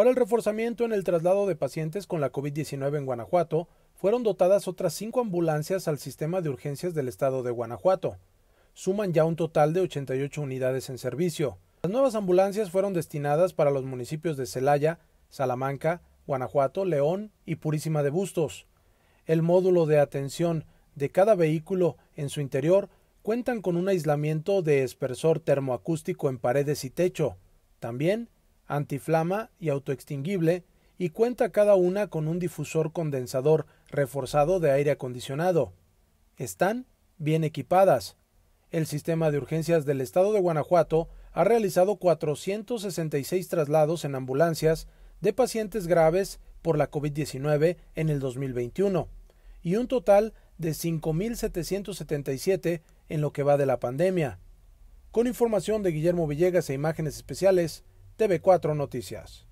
Para el reforzamiento en el traslado de pacientes con la COVID-19 en Guanajuato, fueron dotadas otras cinco ambulancias al sistema de urgencias del estado de Guanajuato. Suman ya un total de 88 unidades en servicio. Las nuevas ambulancias fueron destinadas para los municipios de Celaya, Salamanca, Guanajuato, León y Purísima de Bustos. El módulo de atención de cada vehículo en su interior cuentan con un aislamiento de espesor termoacústico en paredes y techo. También antiflama y autoextinguible, y cuenta cada una con un difusor condensador reforzado de aire acondicionado. Están bien equipadas. El sistema de urgencias del estado de Guanajuato ha realizado 466 traslados en ambulancias de pacientes graves por la COVID-19 en el 2021 y un total de 5.777 en lo que va de la pandemia. Con información de Guillermo Villegas e imágenes especiales, TV4 Noticias.